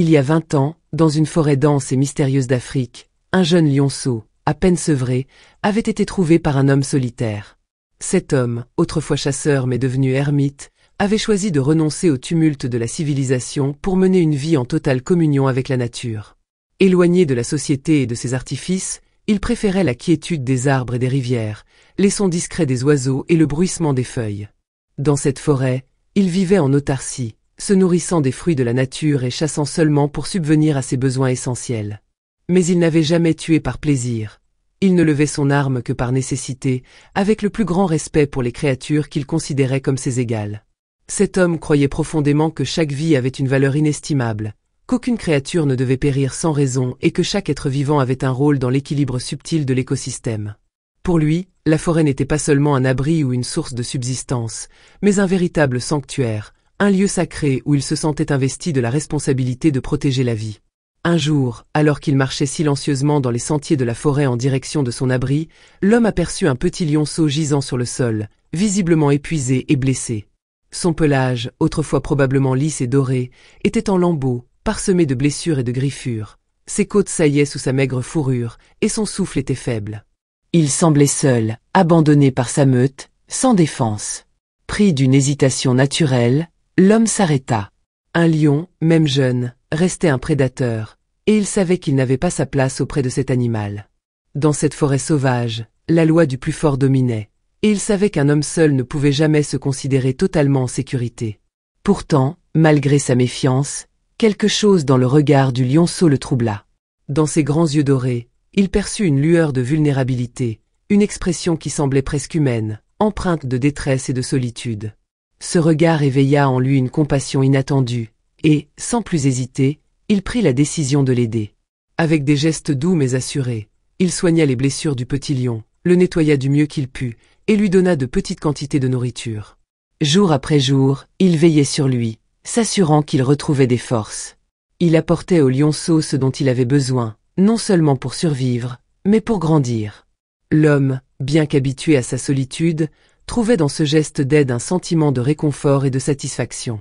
Il y a vingt ans, dans une forêt dense et mystérieuse d'Afrique, un jeune lionceau, à peine sevré, avait été trouvé par un homme solitaire. Cet homme, autrefois chasseur mais devenu ermite, avait choisi de renoncer au tumulte de la civilisation pour mener une vie en totale communion avec la nature. Éloigné de la société et de ses artifices, il préférait la quiétude des arbres et des rivières, les sons discrets des oiseaux et le bruissement des feuilles. Dans cette forêt, il vivait en autarcie, se nourrissant des fruits de la nature et chassant seulement pour subvenir à ses besoins essentiels. Mais il n'avait jamais tué par plaisir. Il ne levait son arme que par nécessité, avec le plus grand respect pour les créatures qu'il considérait comme ses égales. Cet homme croyait profondément que chaque vie avait une valeur inestimable, qu'aucune créature ne devait périr sans raison et que chaque être vivant avait un rôle dans l'équilibre subtil de l'écosystème. Pour lui, la forêt n'était pas seulement un abri ou une source de subsistance, mais un véritable sanctuaire, un lieu sacré où il se sentait investi de la responsabilité de protéger la vie. Un jour, alors qu'il marchait silencieusement dans les sentiers de la forêt en direction de son abri, l'homme aperçut un petit lionceau gisant sur le sol, visiblement épuisé et blessé. Son pelage, autrefois probablement lisse et doré, était en lambeaux, parsemé de blessures et de griffures. Ses côtes saillaient sous sa maigre fourrure, et son souffle était faible. Il semblait seul, abandonné par sa meute, sans défense. Pris d'une hésitation naturelle, L'homme s'arrêta. Un lion, même jeune, restait un prédateur, et il savait qu'il n'avait pas sa place auprès de cet animal. Dans cette forêt sauvage, la loi du plus fort dominait, et il savait qu'un homme seul ne pouvait jamais se considérer totalement en sécurité. Pourtant, malgré sa méfiance, quelque chose dans le regard du lionceau le troubla. Dans ses grands yeux dorés, il perçut une lueur de vulnérabilité, une expression qui semblait presque humaine, empreinte de détresse et de solitude. Ce regard éveilla en lui une compassion inattendue, et, sans plus hésiter, il prit la décision de l'aider. Avec des gestes doux mais assurés, il soigna les blessures du petit lion, le nettoya du mieux qu'il put, et lui donna de petites quantités de nourriture. Jour après jour, il veillait sur lui, s'assurant qu'il retrouvait des forces. Il apportait au lionceau ce dont il avait besoin, non seulement pour survivre, mais pour grandir. L'homme, bien qu'habitué à sa solitude, trouvait dans ce geste d'aide un sentiment de réconfort et de satisfaction.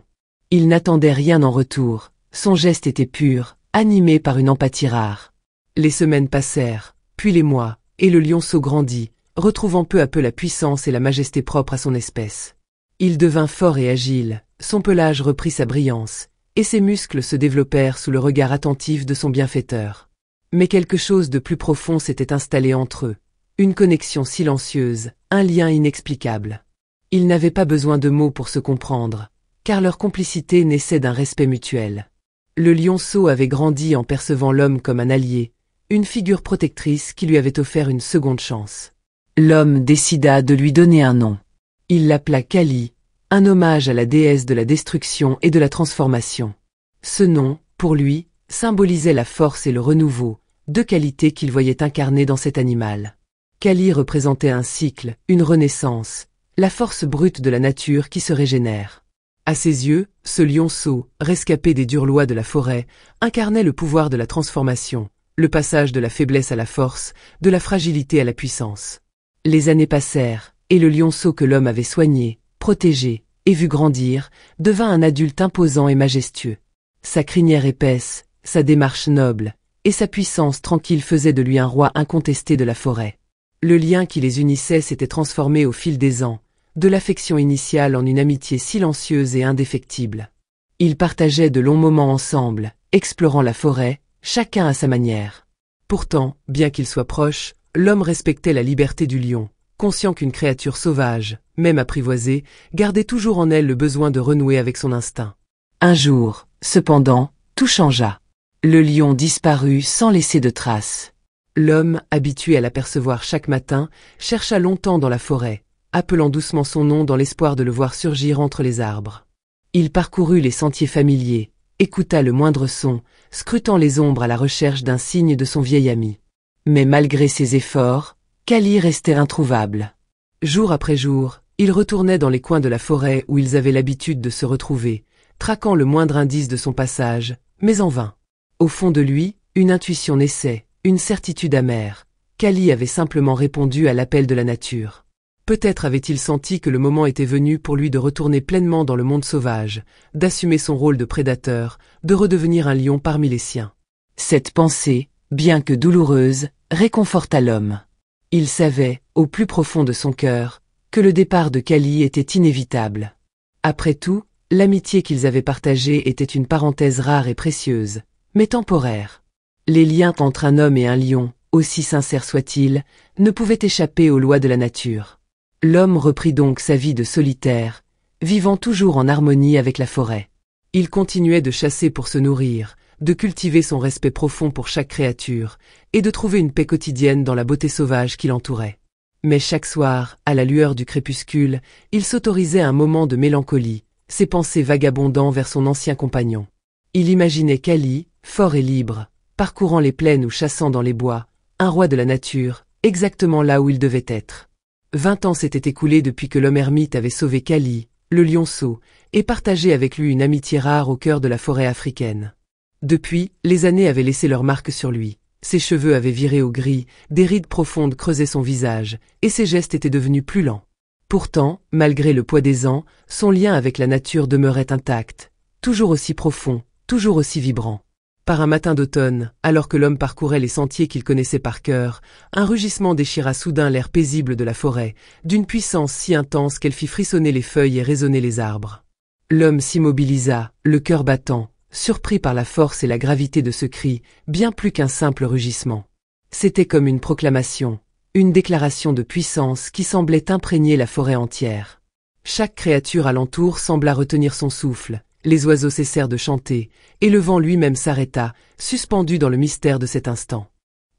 Il n'attendait rien en retour, son geste était pur, animé par une empathie rare. Les semaines passèrent, puis les mois, et le lionceau grandit, retrouvant peu à peu la puissance et la majesté propres à son espèce. Il devint fort et agile, son pelage reprit sa brillance, et ses muscles se développèrent sous le regard attentif de son bienfaiteur. Mais quelque chose de plus profond s'était installé entre eux, une connexion silencieuse, un lien inexplicable. Ils n'avaient pas besoin de mots pour se comprendre, car leur complicité naissait d'un respect mutuel. Le lionceau avait grandi en percevant l'homme comme un allié, une figure protectrice qui lui avait offert une seconde chance. L'homme décida de lui donner un nom. Il l'appela Kali, un hommage à la déesse de la destruction et de la transformation. Ce nom, pour lui, symbolisait la force et le renouveau, deux qualités qu'il voyait incarnées dans cet animal. Kali représentait un cycle, une renaissance, la force brute de la nature qui se régénère. À ses yeux, ce lionceau, rescapé des dures lois de la forêt, incarnait le pouvoir de la transformation, le passage de la faiblesse à la force, de la fragilité à la puissance. Les années passèrent, et le lionceau que l'homme avait soigné, protégé, et vu grandir, devint un adulte imposant et majestueux. Sa crinière épaisse, sa démarche noble, et sa puissance tranquille faisaient de lui un roi incontesté de la forêt. Le lien qui les unissait s'était transformé au fil des ans, de l'affection initiale en une amitié silencieuse et indéfectible. Ils partageaient de longs moments ensemble, explorant la forêt, chacun à sa manière. Pourtant, bien qu'ils soient proches, l'homme respectait la liberté du lion, conscient qu'une créature sauvage, même apprivoisée, gardait toujours en elle le besoin de renouer avec son instinct. Un jour, cependant, tout changea. Le lion disparut sans laisser de traces. L'homme, habitué à l'apercevoir chaque matin, chercha longtemps dans la forêt, appelant doucement son nom dans l'espoir de le voir surgir entre les arbres. Il parcourut les sentiers familiers, écouta le moindre son, scrutant les ombres à la recherche d'un signe de son vieil ami. Mais malgré ses efforts, Kali restait introuvable. Jour après jour, il retournait dans les coins de la forêt où ils avaient l'habitude de se retrouver, traquant le moindre indice de son passage, mais en vain. Au fond de lui, une intuition naissait, une certitude amère. Kali avait simplement répondu à l'appel de la nature. Peut-être avait-il senti que le moment était venu pour lui de retourner pleinement dans le monde sauvage, d'assumer son rôle de prédateur, de redevenir un lion parmi les siens. Cette pensée, bien que douloureuse, réconforta l'homme. Il savait, au plus profond de son cœur, que le départ de Kali était inévitable. Après tout, l'amitié qu'ils avaient partagée était une parenthèse rare et précieuse, mais temporaire. Les liens entre un homme et un lion, aussi sincères soient-ils, ne pouvaient échapper aux lois de la nature. L'homme reprit donc sa vie de solitaire, vivant toujours en harmonie avec la forêt. Il continuait de chasser pour se nourrir, de cultiver son respect profond pour chaque créature, et de trouver une paix quotidienne dans la beauté sauvage qui l'entourait. Mais chaque soir, à la lueur du crépuscule, il s'autorisait un moment de mélancolie, ses pensées vagabondant vers son ancien compagnon. Il imaginait qu'Ali, fort et libre, parcourant les plaines ou chassant dans les bois, un roi de la nature, exactement là où il devait être. Vingt ans s'étaient écoulés depuis que l'homme ermite avait sauvé Kali, le lionceau, et partagé avec lui une amitié rare au cœur de la forêt africaine. Depuis, les années avaient laissé leur marque sur lui. Ses cheveux avaient viré au gris, des rides profondes creusaient son visage, et ses gestes étaient devenus plus lents. Pourtant, malgré le poids des ans, son lien avec la nature demeurait intact, toujours aussi profond, toujours aussi vibrant. Par un matin d'automne, alors que l'homme parcourait les sentiers qu'il connaissait par cœur, un rugissement déchira soudain l'air paisible de la forêt, d'une puissance si intense qu'elle fit frissonner les feuilles et résonner les arbres. L'homme s'immobilisa, le cœur battant, surpris par la force et la gravité de ce cri, bien plus qu'un simple rugissement. C'était comme une proclamation, une déclaration de puissance qui semblait imprégner la forêt entière. Chaque créature alentour sembla retenir son souffle, les oiseaux cessèrent de chanter, et le vent lui-même s'arrêta, suspendu dans le mystère de cet instant.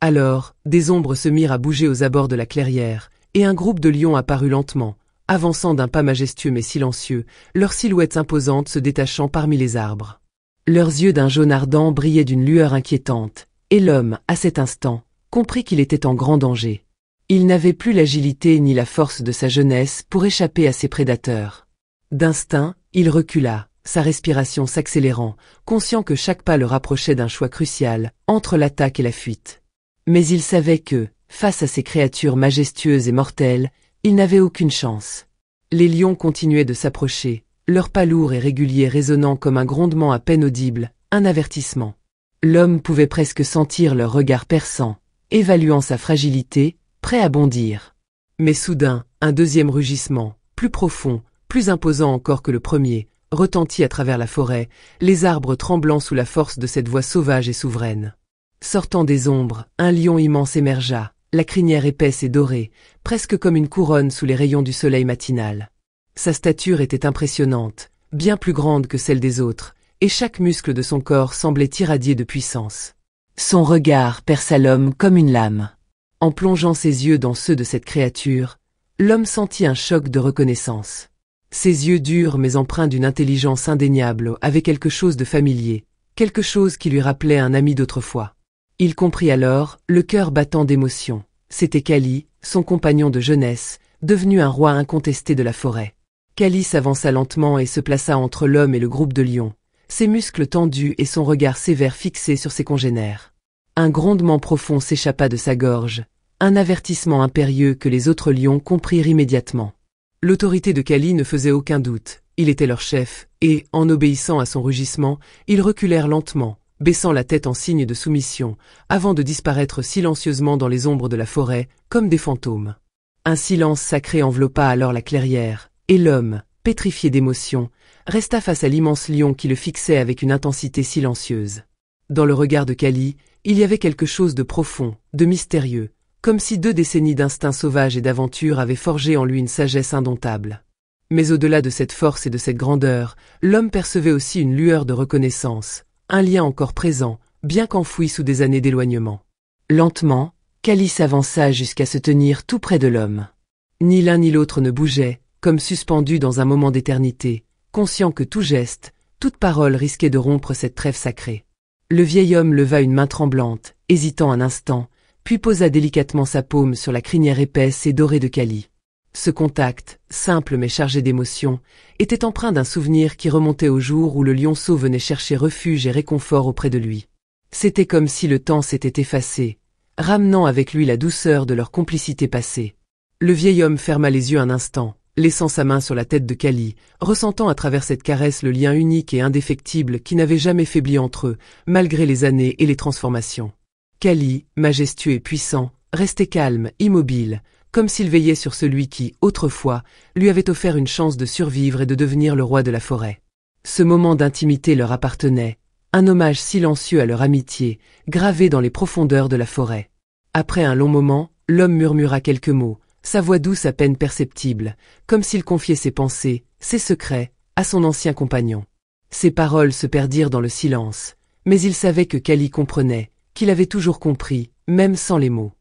Alors, des ombres se mirent à bouger aux abords de la clairière, et un groupe de lions apparut lentement, avançant d'un pas majestueux mais silencieux, leurs silhouettes imposantes se détachant parmi les arbres. Leurs yeux d'un jaune ardent brillaient d'une lueur inquiétante, et l'homme, à cet instant, comprit qu'il était en grand danger. Il n'avait plus l'agilité ni la force de sa jeunesse pour échapper à ses prédateurs. D'instinct, il recula, sa respiration s'accélérant, conscient que chaque pas le rapprochait d'un choix crucial, entre l'attaque et la fuite. Mais il savait que, face à ces créatures majestueuses et mortelles, il n'avait aucune chance. Les lions continuaient de s'approcher, leurs pas lourds et réguliers résonnant comme un grondement à peine audible, un avertissement. L'homme pouvait presque sentir leur regard perçant, évaluant sa fragilité, prêt à bondir. Mais soudain, un deuxième rugissement, plus profond, plus imposant encore que le premier, retentit à travers la forêt, les arbres tremblant sous la force de cette voix sauvage et souveraine. Sortant des ombres, un lion immense émergea, la crinière épaisse et dorée, presque comme une couronne sous les rayons du soleil matinal. Sa stature était impressionnante, bien plus grande que celle des autres, et chaque muscle de son corps semblait irradié de puissance. Son regard perça l'homme comme une lame. En plongeant ses yeux dans ceux de cette créature, l'homme sentit un choc de reconnaissance. Ses yeux durs mais empreints d'une intelligence indéniable avaient quelque chose de familier, quelque chose qui lui rappelait un ami d'autrefois. Il comprit alors, le cœur battant d'émotion. C'était Kali, son compagnon de jeunesse, devenu un roi incontesté de la forêt. Kali s'avança lentement et se plaça entre l'homme et le groupe de lions, ses muscles tendus et son regard sévère fixé sur ses congénères. Un grondement profond s'échappa de sa gorge, un avertissement impérieux que les autres lions comprirent immédiatement. L'autorité de Kali ne faisait aucun doute, il était leur chef, et, en obéissant à son rugissement, ils reculèrent lentement, baissant la tête en signe de soumission, avant de disparaître silencieusement dans les ombres de la forêt, comme des fantômes. Un silence sacré enveloppa alors la clairière, et l'homme, pétrifié d'émotion, resta face à l'immense lion qui le fixait avec une intensité silencieuse. Dans le regard de Kali, il y avait quelque chose de profond, de mystérieux, comme si deux décennies d'instinct sauvage et d'aventure avaient forgé en lui une sagesse indomptable. Mais au-delà de cette force et de cette grandeur, l'homme percevait aussi une lueur de reconnaissance, un lien encore présent, bien qu'enfoui sous des années d'éloignement. Lentement, Calice avança jusqu'à se tenir tout près de l'homme. Ni l'un ni l'autre ne bougeait, comme suspendus dans un moment d'éternité, conscient que tout geste, toute parole risquait de rompre cette trêve sacrée. Le vieil homme leva une main tremblante, hésitant un instant, puis posa délicatement sa paume sur la crinière épaisse et dorée de Cali. Ce contact, simple mais chargé d'émotion, était empreint d'un souvenir qui remontait au jour où le lionceau venait chercher refuge et réconfort auprès de lui. C'était comme si le temps s'était effacé, ramenant avec lui la douceur de leur complicité passée. Le vieil homme ferma les yeux un instant, laissant sa main sur la tête de Kali, ressentant à travers cette caresse le lien unique et indéfectible qui n'avait jamais faibli entre eux, malgré les années et les transformations. Kali, majestueux et puissant, restait calme, immobile, comme s'il veillait sur celui qui, autrefois, lui avait offert une chance de survivre et de devenir le roi de la forêt. Ce moment d'intimité leur appartenait, un hommage silencieux à leur amitié, gravé dans les profondeurs de la forêt. Après un long moment, l'homme murmura quelques mots, sa voix douce à peine perceptible, comme s'il confiait ses pensées, ses secrets, à son ancien compagnon. Ses paroles se perdirent dans le silence, mais il savait que Kali comprenait, qu'il avait toujours compris, même sans les mots.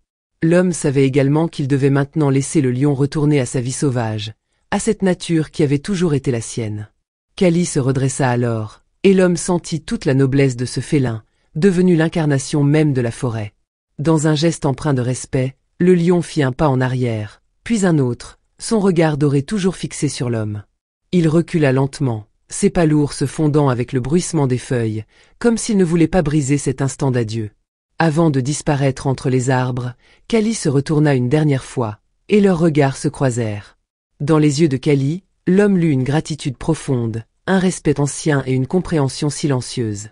L'homme savait également qu'il devait maintenant laisser le lion retourner à sa vie sauvage, à cette nature qui avait toujours été la sienne. Cali se redressa alors, et l'homme sentit toute la noblesse de ce félin, devenu l'incarnation même de la forêt. Dans un geste empreint de respect, le lion fit un pas en arrière, puis un autre, son regard doré toujours fixé sur l'homme. Il recula lentement, ses pas lourds se fondant avec le bruissement des feuilles, comme s'il ne voulait pas briser cet instant d'adieu. Avant de disparaître entre les arbres, Kali se retourna une dernière fois, et leurs regards se croisèrent. Dans les yeux de Kali, l'homme lut une gratitude profonde, un respect ancien et une compréhension silencieuse.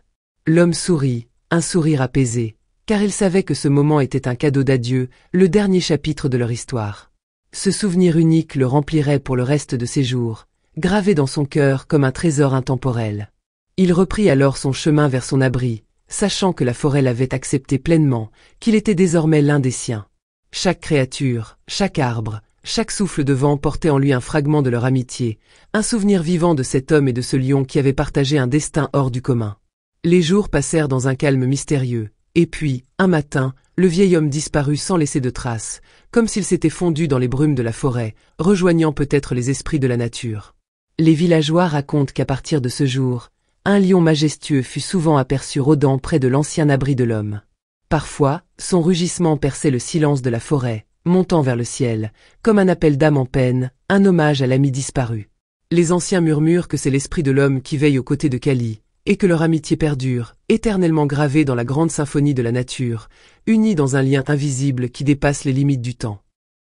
L'homme sourit, un sourire apaisé, car il savait que ce moment était un cadeau d'adieu, le dernier chapitre de leur histoire. Ce souvenir unique le remplirait pour le reste de ses jours, gravé dans son cœur comme un trésor intemporel. Il reprit alors son chemin vers son abri, sachant que la forêt l'avait accepté pleinement, qu'il était désormais l'un des siens. Chaque créature, chaque arbre, chaque souffle de vent portait en lui un fragment de leur amitié, un souvenir vivant de cet homme et de ce lion qui avaient partagé un destin hors du commun. Les jours passèrent dans un calme mystérieux, et puis, un matin, le vieil homme disparut sans laisser de traces, comme s'il s'était fondu dans les brumes de la forêt, rejoignant peut-être les esprits de la nature. Les villageois racontent qu'à partir de ce jour, un lion majestueux fut souvent aperçu rôdant près de l'ancien abri de l'homme. Parfois, son rugissement perçait le silence de la forêt, montant vers le ciel, comme un appel d'âme en peine, un hommage à l'ami disparu. Les anciens murmurent que c'est l'esprit de l'homme qui veille aux côtés de Kali, et que leur amitié perdure, éternellement gravée dans la grande symphonie de la nature, unie dans un lien invisible qui dépasse les limites du temps.